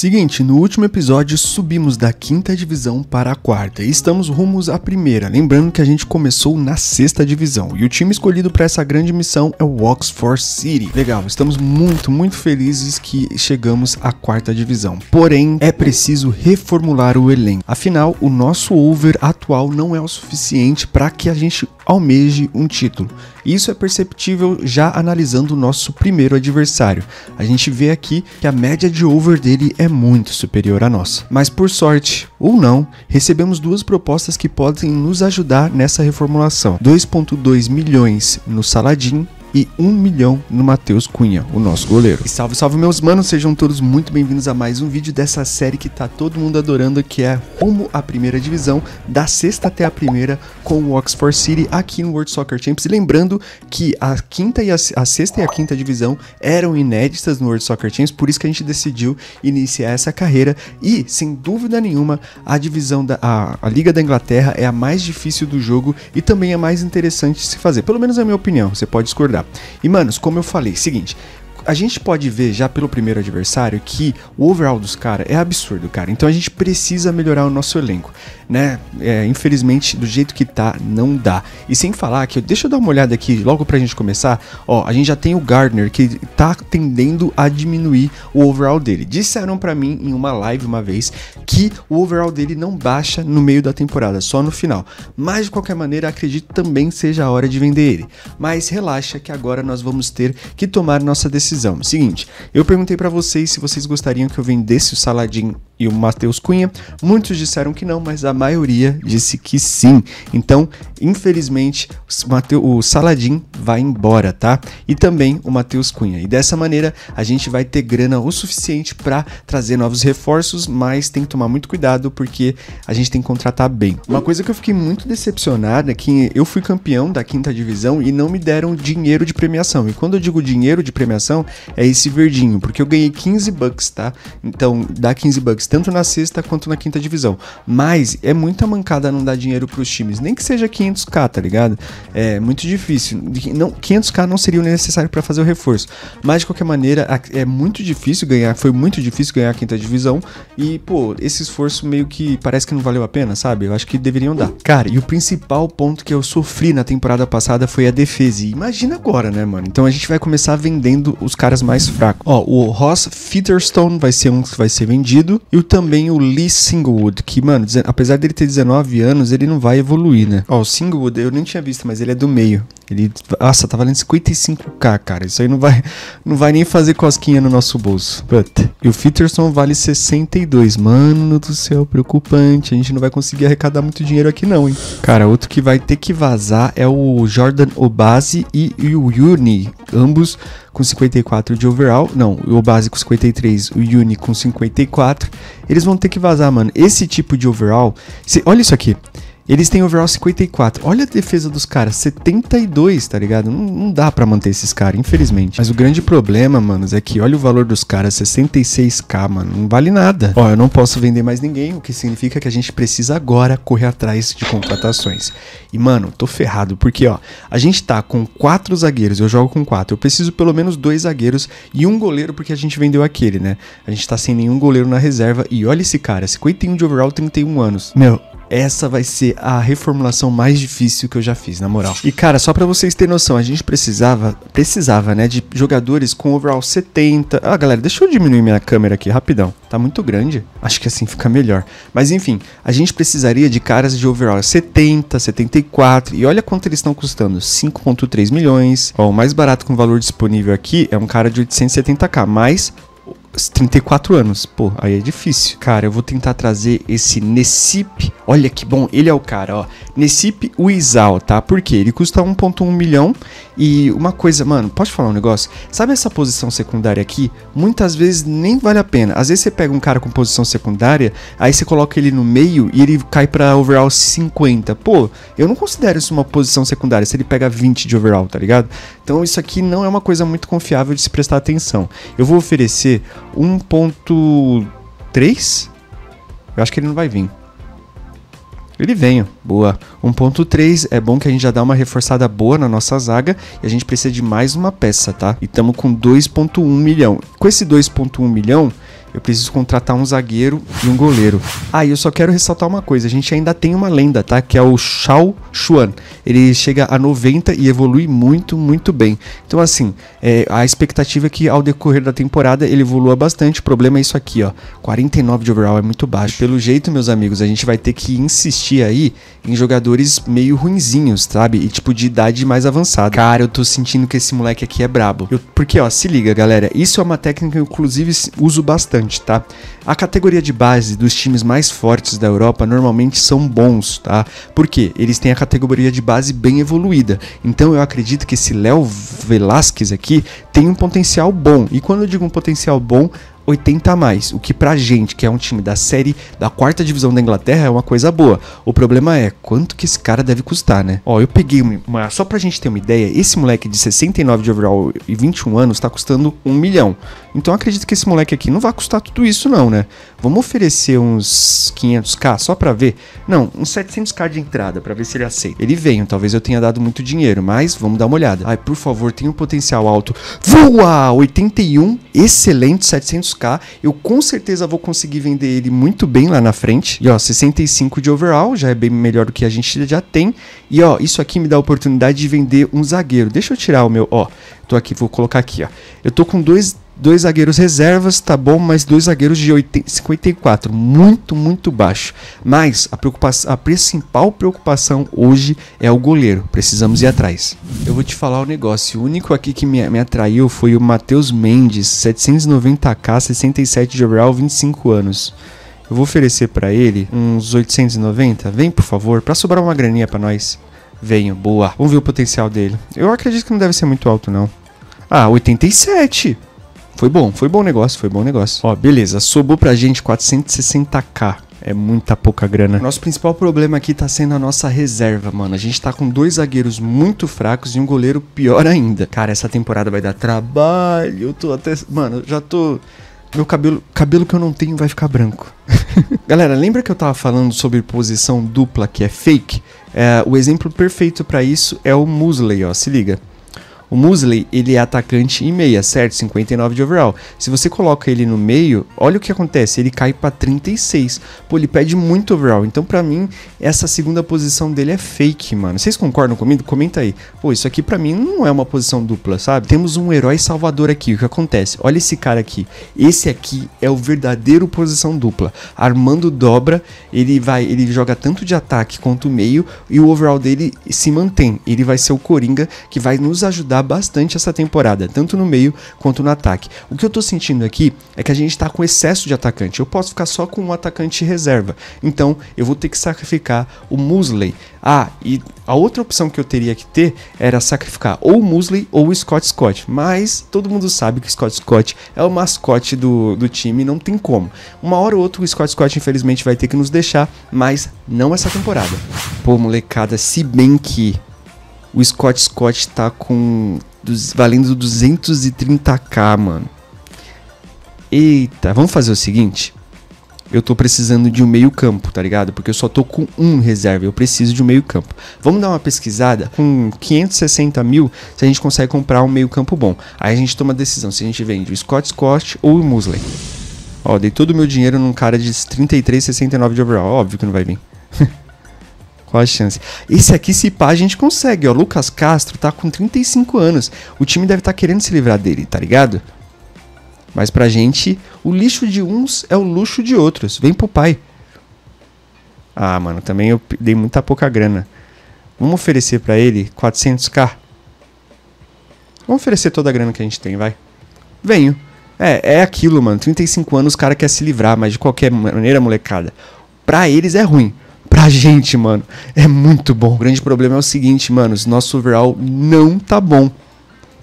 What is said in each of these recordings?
Seguinte, no último episódio subimos da quinta divisão para a quarta e estamos rumos à primeira, lembrando que a gente começou na sexta divisão e o time escolhido para essa grande missão é o Oxford City. Legal, estamos muito, muito felizes que chegamos à quarta divisão, porém é preciso reformular o elenco, afinal o nosso over atual não é o suficiente para que a gente almeje um título. Isso é perceptível já analisando o nosso primeiro adversário. A gente vê aqui que a média de over dele é muito superior à nossa. Mas por sorte ou não, recebemos duas propostas que podem nos ajudar nessa reformulação. 2.2 milhões no Saladin e 1 milhão no Matheus Cunha, o nosso goleiro. E salve, salve meus manos, sejam todos muito bem-vindos a mais um vídeo dessa série que tá todo mundo adorando, que é Rumo à Primeira Divisão, da sexta até a primeira, com o Oxford City aqui no World Soccer Champions. E lembrando que a quinta e a, a sexta e a quinta divisão eram inéditas no World Soccer Champions, por isso que a gente decidiu iniciar essa carreira e, sem dúvida nenhuma, a divisão da a, a Liga da Inglaterra é a mais difícil do jogo e também é mais interessante de se fazer. Pelo menos é a minha opinião, você pode discordar. E, manos, como eu falei, seguinte, a gente pode ver já pelo primeiro adversário que o overall dos caras é absurdo, cara. Então a gente precisa melhorar o nosso elenco, né? É, infelizmente, do jeito que tá, não dá. E sem falar que, deixa eu dar uma olhada aqui logo pra gente começar. Ó, a gente já tem o Gardner que tá tendendo a diminuir o overall dele. Disseram para mim em uma live uma vez que o overall dele não baixa no meio da temporada, só no final. Mas de qualquer maneira, acredito também seja a hora de vender ele. Mas relaxa que agora nós vamos ter que tomar nossa decisão decisão. Seguinte, eu perguntei para vocês se vocês gostariam que eu vendesse o Saladin e o Matheus Cunha. Muitos disseram que não, mas a maioria disse que sim. Então, infelizmente, o, Saladin vai embora, tá? E também o Matheus Cunha. E dessa maneira, a gente vai ter grana o suficiente para trazer novos reforços, mas tem que tomar muito cuidado porque a gente tem que contratar bem. Uma coisa que eu fiquei muito decepcionada é que eu fui campeão da quinta divisão e não me deram dinheiro de premiação. E quando eu digo dinheiro de premiação, é esse verdinho, porque eu ganhei 15 bucks, tá? Então, dá 15 bucks tanto na sexta quanto na quinta divisão. Mas é muita mancada não dar dinheiro para os times, nem que seja 500k, tá ligado? É muito difícil. Não, 500k não seria necessário para fazer o reforço. Mas de qualquer maneira, é muito difícil ganhar, foi muito difícil ganhar a quinta divisão e, pô, esse esforço meio que parece que não valeu a pena, sabe? Eu acho que deveriam dar. Cara, e o principal ponto que eu sofri na temporada passada foi a defesa. E imagina agora, né, mano? Então a gente vai começar vendendo os caras mais fracos. Ó, o Ross Fitterstone vai ser um que vai ser vendido e e também o Lee Singlewood, que, mano, apesar dele ter 19 anos, ele não vai evoluir, né? Ó, o Singlewood eu nem tinha visto, mas ele é do meio. Ele, nossa, tá valendo 55k, cara. Isso aí não vai, não vai nem fazer cosquinha no nosso bolso. But. E o Peterson vale 62. Mano do céu, preocupante. A gente não vai conseguir arrecadar muito dinheiro aqui não, hein? Cara, outro que vai ter que vazar é o Jordan Obasi e, e o Yuni. Ambos com 54 de overall, não, o base com 53, o Uni com 54, eles vão ter que vazar, mano. Esse tipo de overall, se, olha isso aqui. Eles têm overall 54. Olha a defesa dos caras, 72, tá ligado? Não, não dá para manter esses caras, infelizmente. Mas o grande problema, manos, é que olha o valor dos caras, 66k, mano. Não vale nada. Ó, eu não posso vender mais ninguém, o que significa que a gente precisa agora correr atrás de contratações. E, mano, tô ferrado, porque, ó, a gente tá com quatro zagueiros, eu jogo com quatro. Eu preciso pelo menos dois zagueiros e um goleiro, porque a gente vendeu aquele, né? A gente tá sem nenhum goleiro na reserva. E olha esse cara, 51 de overall, 31 anos. Meu, essa vai ser a reformulação mais difícil que eu já fiz, na moral. E cara, só para vocês terem noção, a gente precisava, precisava, né, de jogadores com overall 70. Ah, galera, deixa eu diminuir minha câmera aqui rapidão. Tá muito grande. Acho que assim fica melhor. Mas enfim, a gente precisaria de caras de overall 70, 74. E olha quanto eles estão custando, 5.3 milhões. Ó, o mais barato com valor disponível aqui é um cara de 870k, mas 34 anos. Pô, aí é difícil. Cara, eu vou tentar trazer esse Nessip. Olha que bom, ele é o cara, ó. Nessip Wizal, tá? Por quê? Ele custa 1.1 milhão e uma coisa, mano, pode falar um negócio? Sabe essa posição secundária aqui? Muitas vezes nem vale a pena. Às vezes você pega um cara com posição secundária, aí você coloca ele no meio e ele cai para overall 50. Pô, eu não considero isso uma posição secundária se ele pega 20 de overall, tá ligado? Então isso aqui não é uma coisa muito confiável de se prestar atenção. Eu vou oferecer 1.3. Eu acho que ele não vai vir. Ele ó boa. 1.3 é bom que a gente já dá uma reforçada boa na nossa zaga e a gente precisa de mais uma peça, tá? E estamos com 2.1 milhão. Com esse 2.1 milhão, eu preciso contratar um zagueiro e um goleiro. Ah, e eu só quero ressaltar uma coisa: a gente ainda tem uma lenda, tá? Que é o Shao Xuan. Ele chega a 90 e evolui muito, muito bem. Então, assim, é, a expectativa é que ao decorrer da temporada ele evolua bastante. O problema é isso aqui, ó: 49 de overall é muito baixo. E pelo jeito, meus amigos, a gente vai ter que insistir aí em jogadores meio ruinzinhos, sabe? E tipo de idade mais avançada. Cara, eu tô sentindo que esse moleque aqui é brabo. Eu, porque, ó, se liga, galera. Isso é uma técnica que eu, inclusive, uso bastante importante, tá? A categoria de base dos times mais fortes da Europa normalmente são bons, tá? Porque eles têm a categoria de base bem evoluída. Então eu acredito que esse Léo Velasquez aqui tem um potencial bom. E quando eu digo um potencial bom, 80 a mais, o que pra gente, que é um time da série da quarta divisão da Inglaterra, é uma coisa boa. O problema é quanto que esse cara deve custar, né? Ó, eu peguei uma, só pra gente ter uma ideia, esse moleque de 69 de overall e 21 anos tá custando 1 milhão. Então acredito que esse moleque aqui não vai custar tudo isso não, né? Vamos oferecer uns 500k só pra ver? Não, uns 700k de entrada pra ver se ele aceita. Ele veio, talvez eu tenha dado muito dinheiro, mas vamos dar uma olhada. Ai, por favor, tem um potencial alto. Voa! 81, excelente, 700k buscar. Eu com certeza vou conseguir vender ele muito bem lá na frente. E ó, 65 de overall já é bem melhor do que a gente já tem. E ó, isso aqui me dá a oportunidade de vender um zagueiro. Deixa eu tirar o meu, ó. Tô aqui, vou colocar aqui, ó. Eu tô com dois dois zagueiros reservas, tá bom, mas dois zagueiros de 80, 54, muito, muito baixo. Mas a, preocupação, a principal preocupação hoje é o goleiro, precisamos ir atrás. Eu vou te falar o um negócio, o único aqui que me, me atraiu foi o Matheus Mendes, 790k, 67 de overall, 25 anos. Eu vou oferecer para ele uns 890, vem por favor, para sobrar uma graninha para nós. Venho, boa. Vamos ver o potencial dele. Eu acredito que não deve ser muito alto, não. Ah, 87! Foi bom, foi bom negócio, foi bom negócio. Ó, beleza, sobrou pra gente 460k. É muita pouca grana. Nosso principal problema aqui tá sendo a nossa reserva, mano. A gente tá com dois zagueiros muito fracos e um goleiro pior ainda. Cara, essa temporada vai dar trabalho. Eu tô até. Mano, já tô. Meu cabelo. Cabelo que eu não tenho vai ficar branco. Galera, lembra que eu tava falando sobre posição dupla que é fake? É, o exemplo perfeito para isso é o Musley, ó. Se liga. O Musley, ele é atacante e meia, certo? 59 de overall. Se você coloca ele no meio, olha o que acontece, ele cai para 36. Pô, ele perde muito overall. Então, para mim, essa segunda posição dele é fake, mano. Vocês concordam comigo? Comenta aí. Pô, isso aqui para mim não é uma posição dupla, sabe? Temos um herói salvador aqui. O que acontece? Olha esse cara aqui. Esse aqui é o verdadeiro posição dupla. Armando dobra, ele vai, ele joga tanto de ataque quanto meio e o overall dele se mantém. Ele vai ser o coringa que vai nos ajudar mudar bastante essa temporada, tanto no meio quanto no ataque. O que eu tô sentindo aqui é que a gente tá com excesso de atacante. Eu posso ficar só com um atacante reserva. Então, eu vou ter que sacrificar o Musley. Ah, e a outra opção que eu teria que ter era sacrificar ou o Musley ou o Scott Scott. Mas todo mundo sabe que o Scott Scott é o mascote do, do time, não tem como. Uma hora ou outra o Scott Scott infelizmente vai ter que nos deixar, mas não essa temporada. Pô, molecada, se bem que o Scott Scott tá com. valendo 230k, mano. Eita, vamos fazer o seguinte. Eu tô precisando de um meio campo, tá ligado? Porque eu só tô com um reserva, eu preciso de um meio campo. Vamos dar uma pesquisada? Com 560 mil, se a gente consegue comprar um meio campo bom. Aí a gente toma a decisão se a gente vende o Scott Scott ou o Musley. Ó, dei todo o meu dinheiro num cara de 33,69 de overall. Óbvio que não vai vir. Qual a chance? Esse aqui, se pá, a gente consegue, ó. Lucas Castro tá com 35 anos. O time deve estar tá querendo se livrar dele, tá ligado? Mas pra gente, o lixo de uns é o luxo de outros. Vem pro pai. Ah, mano, também eu dei muita pouca grana. Vamos oferecer para ele 400k? Vamos oferecer toda a grana que a gente tem, vai. Venho. É, é aquilo, mano. 35 anos o cara quer se livrar, mas de qualquer maneira, molecada. Pra eles é ruim pra gente, mano. É muito bom. O grande problema é o seguinte, mano. Nosso overall não tá bom.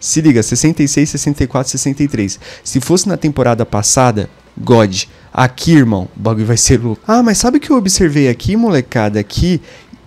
Se liga, 66, 64, 63. Se fosse na temporada passada, God. Aqui, irmão, o bagulho vai ser louco. Ah, mas sabe o que eu observei aqui, molecada? Aqui,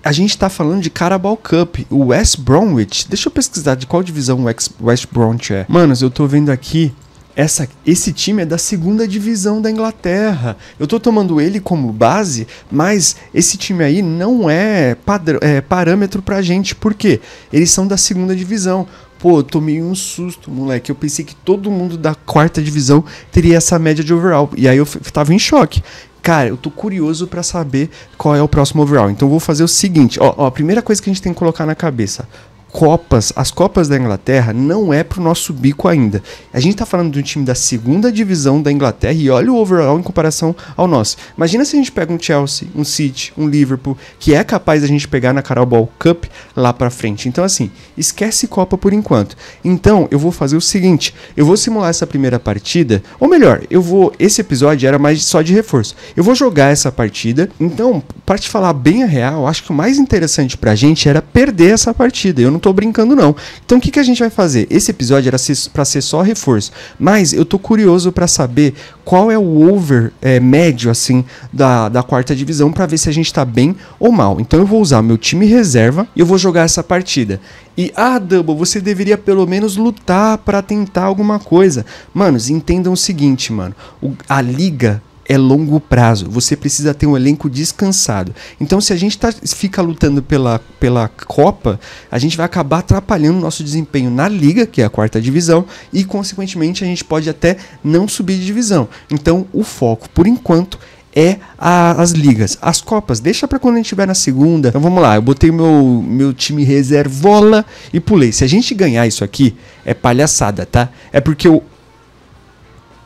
a gente tá falando de Carabao Cup, o West Bromwich. Deixa eu pesquisar de qual divisão o West Bromwich é. Manos, eu tô vendo aqui essa, esse time é da segunda divisão da Inglaterra. Eu estou tomando ele como base, mas esse time aí não é, padr é parâmetro a gente, porque eles são da segunda divisão. Pô, eu tomei um susto, moleque. Eu pensei que todo mundo da quarta divisão teria essa média de overall. E aí eu tava em choque. Cara, eu tô curioso para saber qual é o próximo overall. Então eu vou fazer o seguinte, ó, ó, a primeira coisa que a gente tem que colocar na cabeça. Copas, as Copas da Inglaterra não é pro nosso bico ainda. A gente tá falando de um time da segunda divisão da Inglaterra e olha o overall em comparação ao nosso. Imagina se a gente pega um Chelsea, um City, um Liverpool, que é capaz da gente pegar na Carabao Cup lá pra frente. Então assim, esquece Copa por enquanto. Então, eu vou fazer o seguinte, eu vou simular essa primeira partida, ou melhor, eu vou esse episódio era mais só de reforço. Eu vou jogar essa partida. Então, para te falar bem a real, acho que o mais interessante pra gente era perder essa partida. Eu não não tô brincando não. Então o que, que a gente vai fazer? Esse episódio era para ser só reforço, mas eu tô curioso para saber qual é o over é, médio assim da, da quarta divisão para ver se a gente tá bem ou mal. Então eu vou usar meu time reserva e eu vou jogar essa partida. E ah, Double, você deveria pelo menos lutar para tentar alguma coisa. Manos, entendam o seguinte, mano. O, a liga é longo prazo. Você precisa ter um elenco descansado. Então, se a gente tá, fica lutando pela, pela Copa, a gente vai acabar atrapalhando o nosso desempenho na Liga, que é a quarta divisão, e, consequentemente, a gente pode até não subir de divisão. Então, o foco, por enquanto, é a, as ligas. As copas, deixa para quando a gente estiver na segunda. Então vamos lá, eu botei meu, meu time reservola e pulei. Se a gente ganhar isso aqui, é palhaçada, tá? É porque o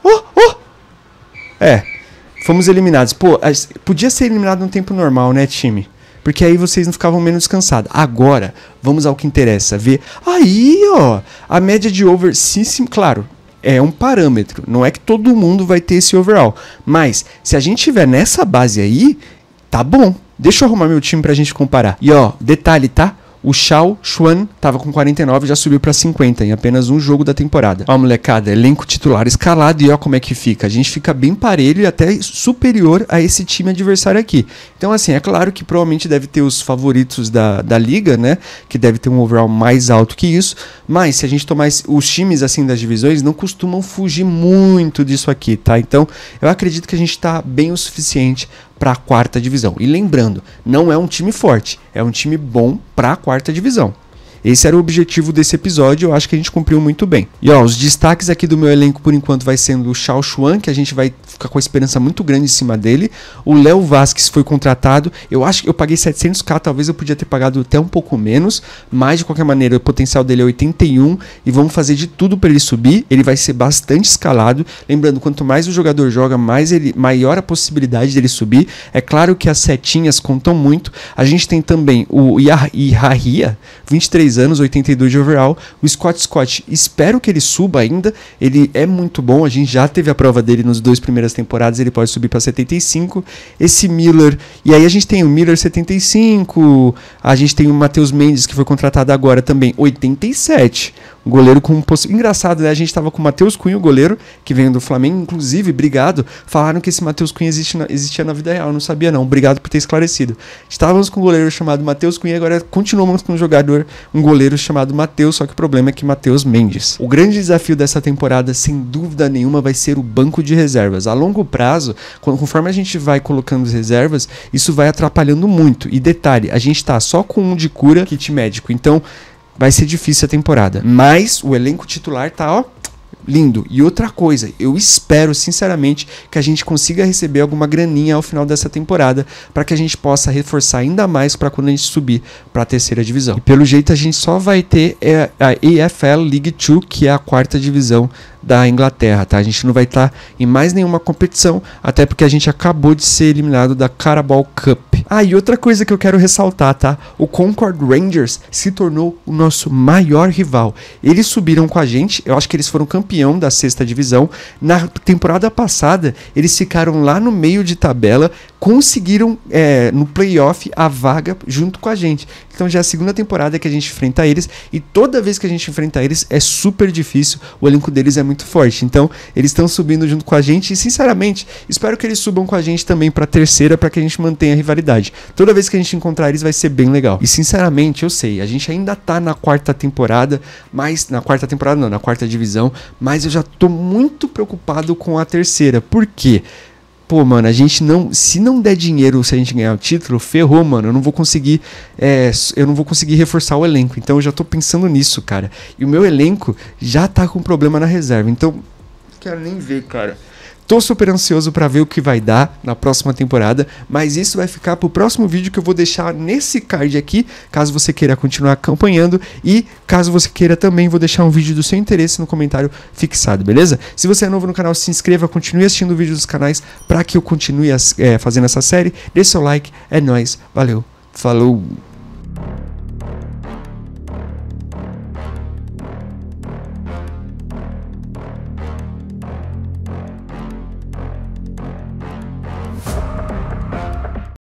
Oh, oh! É, fomos eliminados. Pô, podia ser eliminado no tempo normal, né, time? Porque aí vocês não ficavam menos cansados. Agora, vamos ao que interessa. Ver. Aí, ó, a média de over. Sim, sim, claro, é um parâmetro. Não é que todo mundo vai ter esse overall. Mas, se a gente tiver nessa base aí, tá bom. Deixa eu arrumar meu time pra gente comparar. E ó, detalhe, tá? O Shao Xuan estava com 49 e já subiu para 50 em apenas um jogo da temporada. A molecada, elenco titular escalado e olha como é que fica. A gente fica bem parelho e até superior a esse time adversário aqui. Então, assim, é claro que provavelmente deve ter os favoritos da, da liga, né? Que deve ter um overall mais alto que isso. Mas se a gente tomar os times assim das divisões, não costumam fugir muito disso aqui, tá? Então, eu acredito que a gente está bem o suficiente para a quarta divisão. E lembrando, não é um time forte, é um time bom para a quarta divisão. Esse era o objetivo desse episódio, eu acho que a gente cumpriu muito bem. E ó, os destaques aqui do meu elenco por enquanto vai sendo o Shao Xuan, que a gente vai ficar com a esperança muito grande em cima dele. O Léo Vasquez foi contratado, eu acho que eu paguei 700k, talvez eu podia ter pagado até um pouco menos, mas de qualquer maneira o potencial dele é 81 e vamos fazer de tudo para ele subir. Ele vai ser bastante escalado, lembrando quanto mais o jogador joga, mais ele maior a possibilidade dele subir. É claro que as setinhas contam muito. A gente tem também o Yahia, 23 anos, 82 de overall. O Scott Scott, espero que ele suba ainda. Ele é muito bom, a gente já teve a prova dele nos dois primeiras temporadas, ele pode subir para 75. Esse Miller, e aí a gente tem o Miller 75, a gente tem o Matheus Mendes que foi contratado agora também, 87. Goleiro com poss... Engraçado, né? A gente tava com o Matheus Cunha, o goleiro, que vem do Flamengo, inclusive, obrigado. Falaram que esse Matheus Cunha existe na... existia na vida real, eu não sabia não. Obrigado por ter esclarecido. Estávamos com um goleiro chamado Matheus Cunha, agora continuamos com um jogador, um goleiro chamado Matheus, só que o problema é que Matheus Mendes. O grande desafio dessa temporada, sem dúvida nenhuma, vai ser o banco de reservas. A longo prazo, conforme a gente vai colocando as reservas, isso vai atrapalhando muito. E detalhe, a gente tá só com um de cura, kit médico. Então, vai ser difícil a temporada. Mas o elenco titular tá, ó, lindo. E outra coisa, eu espero sinceramente que a gente consiga receber alguma graninha ao final dessa temporada para que a gente possa reforçar ainda mais para quando a gente subir para a terceira divisão. E pelo jeito a gente só vai ter é, a EFL League 2, que é a quarta divisão da Inglaterra, tá? A gente não vai estar tá em mais nenhuma competição, até porque a gente acabou de ser eliminado da Carabao Cup. Ah, e outra coisa que eu quero ressaltar, tá? O Concord Rangers se tornou o nosso maior rival. Eles subiram com a gente, eu acho que eles foram campeão da sexta divisão. Na temporada passada, eles ficaram lá no meio de tabela, conseguiram é, no playoff a vaga junto com a gente. Então já é a segunda temporada que a gente enfrenta eles e toda vez que a gente enfrenta eles é super difícil. O elenco deles é muito forte. Então eles estão subindo junto com a gente e sinceramente espero que eles subam com a gente também para terceira para que a gente mantenha a rivalidade. Toda vez que a gente encontrar eles vai ser bem legal. E sinceramente eu sei, a gente ainda tá na quarta temporada, mas na quarta temporada não, na quarta divisão, mas eu já tô muito preocupado com a terceira. Por quê? pô, mano, a gente não. Se não der dinheiro se a gente ganhar o título, ferrou, mano. Eu não vou conseguir. É, eu não vou conseguir reforçar o elenco. Então eu já tô pensando nisso, cara. E o meu elenco já tá com problema na reserva. Então, quero nem ver, cara. Tô super ansioso para ver o que vai dar na próxima temporada, mas isso vai ficar pro próximo vídeo que eu vou deixar nesse card aqui, caso você queira continuar acompanhando e caso você queira também vou deixar um vídeo do seu interesse no comentário fixado, beleza? Se você é novo no canal, se inscreva, continue assistindo vídeos dos canais para que eu continue é, fazendo essa série. Deixe seu like, é nós, valeu, falou.